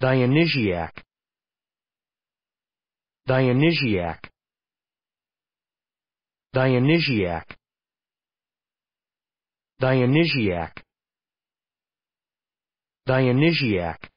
Dionysiac Dionysiac Dionysiac Dionysiac Dionysiac